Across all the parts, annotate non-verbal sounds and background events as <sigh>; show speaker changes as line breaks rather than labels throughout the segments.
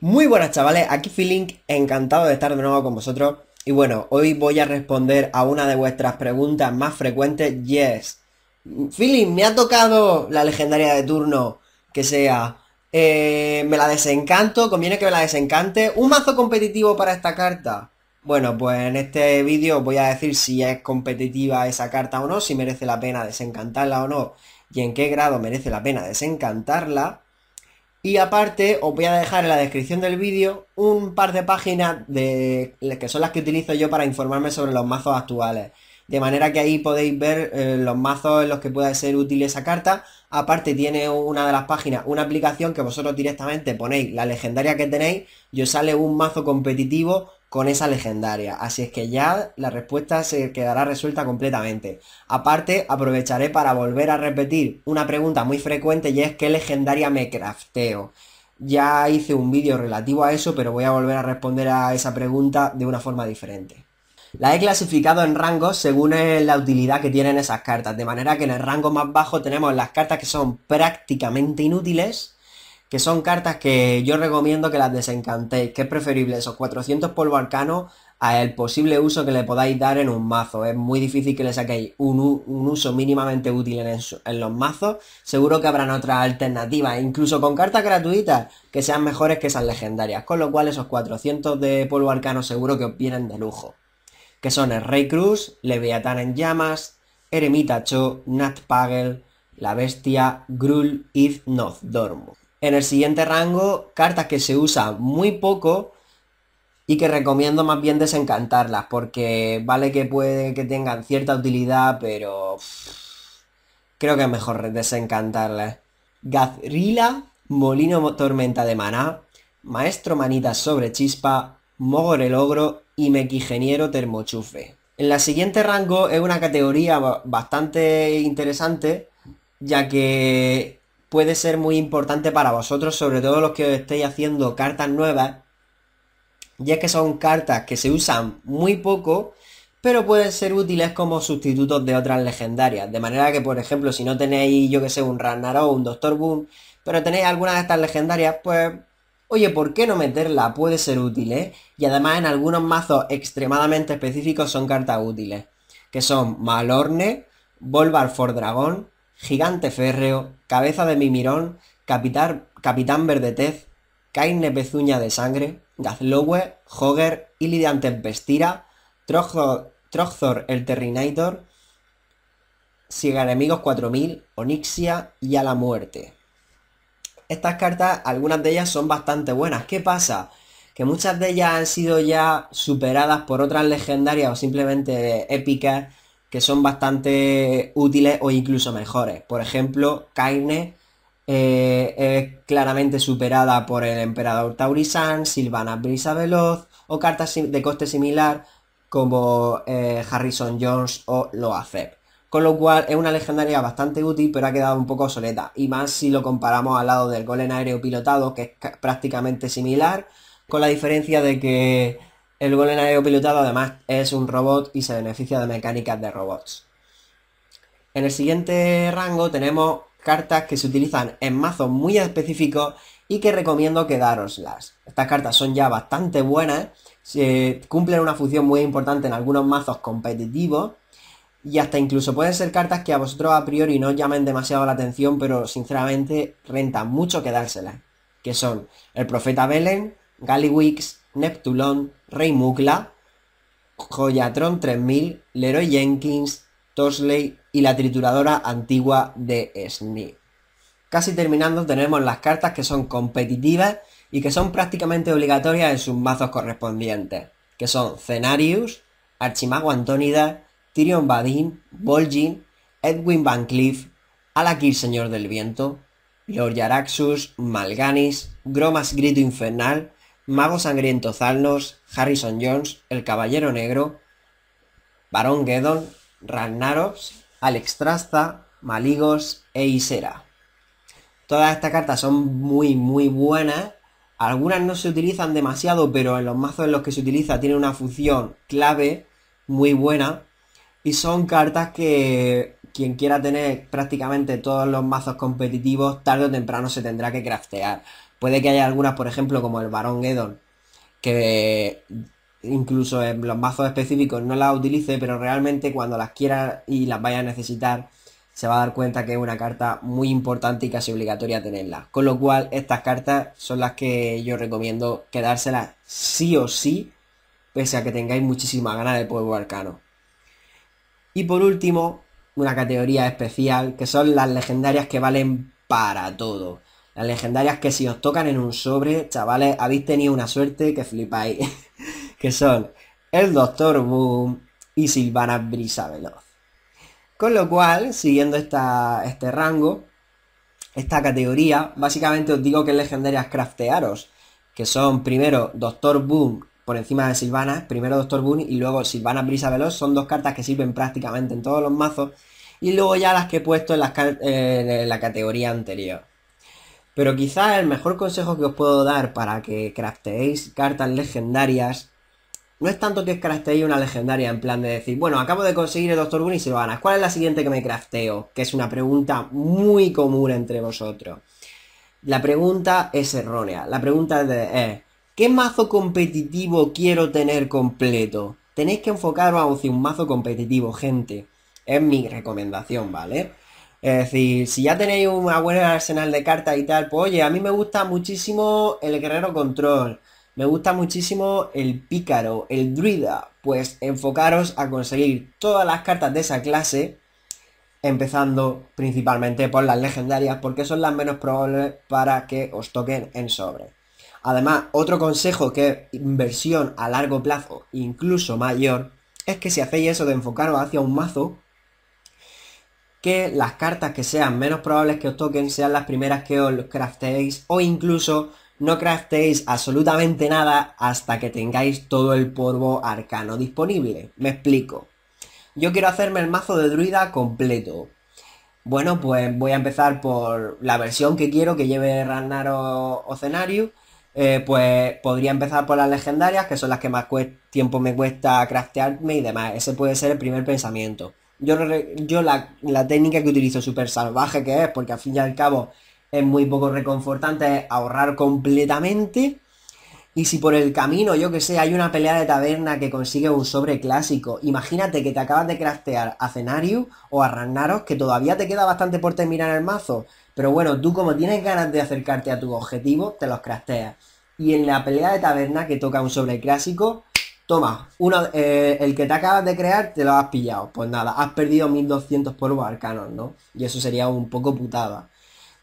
Muy buenas chavales, aquí Feeling, encantado de estar de nuevo con vosotros Y bueno, hoy voy a responder a una de vuestras preguntas más frecuentes Yes Feeling, me ha tocado la legendaria de turno Que sea eh, Me la desencanto, conviene que me la desencante Un mazo competitivo para esta carta Bueno, pues en este vídeo voy a decir si es competitiva esa carta o no Si merece la pena desencantarla o no Y en qué grado merece la pena desencantarla y aparte, os voy a dejar en la descripción del vídeo un par de páginas de, que son las que utilizo yo para informarme sobre los mazos actuales. De manera que ahí podéis ver eh, los mazos en los que pueda ser útil esa carta. Aparte tiene una de las páginas, una aplicación que vosotros directamente ponéis la legendaria que tenéis y os sale un mazo competitivo con esa legendaria. Así es que ya la respuesta se quedará resuelta completamente. Aparte, aprovecharé para volver a repetir una pregunta muy frecuente y es ¿qué legendaria me crafteo? Ya hice un vídeo relativo a eso, pero voy a volver a responder a esa pregunta de una forma diferente. La he clasificado en rangos según la utilidad que tienen esas cartas, de manera que en el rango más bajo tenemos las cartas que son prácticamente inútiles, que son cartas que yo recomiendo que las desencantéis, que es preferible esos 400 polvo arcano a el posible uso que le podáis dar en un mazo. Es muy difícil que le saquéis un, uso mínimamente útil en, en, los mazos. Seguro que habrán otras alternativas, e incluso con cartas gratuitas, que sean mejores que esas legendarias. Con lo cual esos 400 de polvo arcano seguro que os vienen de lujo. Que son el Rey Cruz, Leviatán en Llamas, Eremita Cho, Nat Pagel, La Bestia, Grul y Nozdormu en el siguiente rango cartas que se usan muy poco y que recomiendo más bien desencantarlas porque vale que puede que tengan cierta utilidad, pero creo que es mejor desencantarlas. Gazrila, Molino Tormenta de Maná, Maestro Manitas sobre Chispa, Mogor el Ogro y Mequigeniero Termochufe. En la siguiente rango es una categoría bastante interesante, ya que puede ser muy importante para vosotros, sobre todo los que os estéis haciendo cartas nuevas, ya que son cartas que se usan muy poco, pero pueden ser útiles como sustitutos de otras legendarias. De manera que, por ejemplo, si no tenéis, yo que sé, un Ragnarok o un Doctor Boom, pero tenéis alguna de estas legendarias, pues Oye, ¿por qué no meterla? Puede ser útil, ¿eh? Y además en algunos mazos extremadamente específicos son cartas útiles. Que son Malorne, Volvar for Dragon, Gigante Férreo, Cabeza de Mimirón, Capitán Capitán Verdetez, Caine Pezuña de Sangre, Gazlowe, Hogger, Illidan Tempestira, Trozor, Trozor el Terrinator, Enemigos 4000, Onixia y a la muerte. Estas cartas, algunas de ellas son bastante buenas. ¿Qué pasa? Que muchas de ellas han sido ya superadas por otras legendarias o simplemente épicas que son bastante útiles o incluso mejores. Por ejemplo, Kaine eh, es claramente superada por el emperador Taurisan, Silvana Brisa Veloz o cartas de coste similar como eh, Harrison Jones o Loazep. Con lo cual es una legendaria bastante útil, pero ha quedado un poco obsoleta. Y más si lo comparamos al lado del golem aéreo pilotado, que es prácticamente similar, con la diferencia de que el Golem pilotado además es un robot y se beneficia de mecánicas de robots. En el siguiente rango tenemos cartas que se utilizan en mazos muy específicos y que recomiendo quedároslas. Estas cartas son ya bastante buenas, cumplen una función muy importante en algunos mazos competitivos y hasta incluso pueden ser cartas que a vosotros a priori no llamen demasiado la atención, pero sinceramente rentan mucho quedárselas, que son el Profeta Belen, Gallywix, Neptulón, Rey Mugla, Joyatron 3000, Leroy Jenkins, Tosley y la trituradora antigua de Snee. Casi terminando tenemos las cartas que son competitivas y que son prácticamente obligatorias en sus mazos correspondientes, que son Cenarius, Archimago Antónida, Tyrion Badin, Bolgin, Edwin Van Cleef, Alakir Señor del Viento, Lord Yaraxus, Malganis, Gromas Grito Infernal, Mago Sangriento Zalnos, Harrison Jones, El Caballero Negro, Barón Gedon, Ragnaros, Alex Trasta, Maligos e Isera. Todas estas cartas son muy, muy buenas. Algunas no se utilizan demasiado, pero en los mazos en los que se utiliza tiene una función clave muy buena. Y son cartas que quien quiera tener prácticamente todos los mazos competitivos, tarde o temprano se tendrá que craftear. Puede que haya algunas, por ejemplo, como el Barón Edon, que incluso en los mazos específicos no las utilice, pero realmente cuando las quiera y las vaya a necesitar, se va a dar cuenta que es una carta muy importante y casi obligatoria tenerla. Con lo cual, estas cartas son las que yo recomiendo quedárselas sí o sí, pese a que tengáis muchísima ganas de Pueblo arcano. Y por último, una categoría especial, que son las legendarias que valen para todo. Las legendarias que si os tocan en un sobre, chavales, habéis tenido una suerte que flipáis. <laughs> que son el Doctor Boom y Silvana Brisa Veloz. Con lo cual, siguiendo esta, este rango, esta categoría, básicamente os digo que legendarias craftearos, que son primero Doctor Boom por encima de Silvana, primero Doctor Boom y luego Silvana Brisa Veloz, son dos cartas que sirven prácticamente en todos los mazos, y luego ya las que he puesto en la categoría anterior. Pero quizá el mejor consejo que os puedo dar para que crafteéis cartas legendarias no es tanto que crafteéis una legendaria en plan de decir, bueno, acabo de conseguir el Dr. Boone y se lo ganas. ¿Cuál es la siguiente que me crafteo? Que es una pregunta muy común entre vosotros. La pregunta es errónea. La pregunta es, de, eh, ¿qué mazo competitivo quiero tener completo? Tenéis que enfocaros a un mazo competitivo, gente. Es mi recomendación, ¿vale? Es decir, si ya tenéis un buen arsenal de cartas y tal, pues oye, a mí me gusta muchísimo el guerrero control, me gusta muchísimo el pícaro, el druida, pues enfocaros a conseguir todas las cartas de esa clase, empezando principalmente por las legendarias, porque son las menos probables para que os toquen en sobre. Además, otro consejo que es inversión a largo plazo, incluso mayor, es que si hacéis eso de enfocaros hacia un mazo, que las cartas que sean menos probables que os toquen sean las primeras que os crafteéis o incluso no crafteéis absolutamente nada hasta que tengáis todo el polvo arcano disponible. Me explico. Yo quiero hacerme el mazo de druida completo. Bueno, pues voy a empezar por la versión que quiero que lleve Ranaro o, escenario eh, pues podría empezar por las legendarias, que son las que más tiempo me cuesta craftearme y demás. Ese puede ser el primer pensamiento. Yo, la, técnica que utilizo, súper salvaje que es, porque al fin y al cabo es muy poco reconfortante, es ahorrar completamente. Y si por el camino, yo que sé, hay una pelea de taberna que consigue un sobre clásico, imagínate que te acabas de craftear a Cenarius o a Ragnaros, que todavía te queda bastante por terminar el mazo. Pero bueno, tú como tienes ganas de acercarte a tu objetivo, te los crafteas. Y en la pelea de taberna que toca un sobre clásico, Toma, eh, el que te acabas de crear te lo has pillado. Pues nada, has perdido 1200 polvos arcanos, ¿no? Y eso sería un poco putada.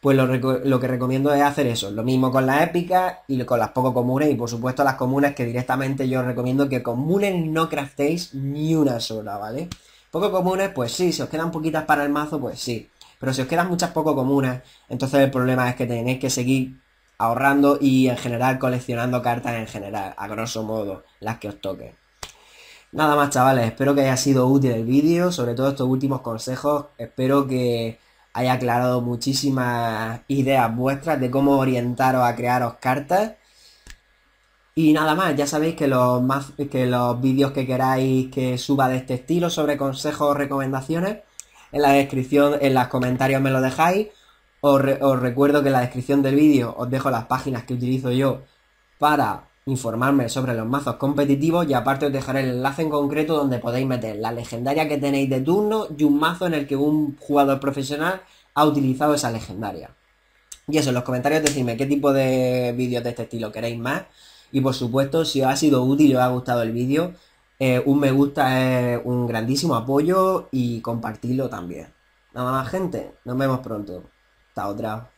Pues lo, lo, que recomiendo es hacer eso. Lo mismo con las épicas y con las poco comunes. Y por supuesto las comunes que directamente yo recomiendo que comunes no craftéis ni una sola, ¿vale? Poco comunes, pues sí. Si os quedan poquitas para el mazo, pues sí. Pero si os quedan muchas poco comunes, entonces el problema es que tenéis que seguir ahorrando y en general coleccionando cartas en general, a grosso modo, las que os toquen. Nada más chavales, espero que haya sido útil el vídeo, sobre todo estos últimos consejos, espero que haya aclarado muchísimas ideas vuestras de cómo orientaros a crearos cartas. Y nada más, ya sabéis que los, más, que los vídeos que queráis que suba de este estilo sobre consejos o recomendaciones, en la descripción, en los comentarios me lo dejáis os, recuerdo que en la descripción del vídeo os dejo las páginas que utilizo yo para informarme sobre los mazos competitivos y aparte os dejaré el enlace en concreto donde podéis meter la legendaria que tenéis de turno y un mazo en el que un jugador profesional ha utilizado esa legendaria. Y eso, en los comentarios decidme qué tipo de vídeos de este estilo queréis más y por supuesto si os ha sido útil y os ha gustado el vídeo, eh, un me gusta es un grandísimo apoyo y compartirlo también. Nada más gente, nos vemos pronto. Tchau, Drau.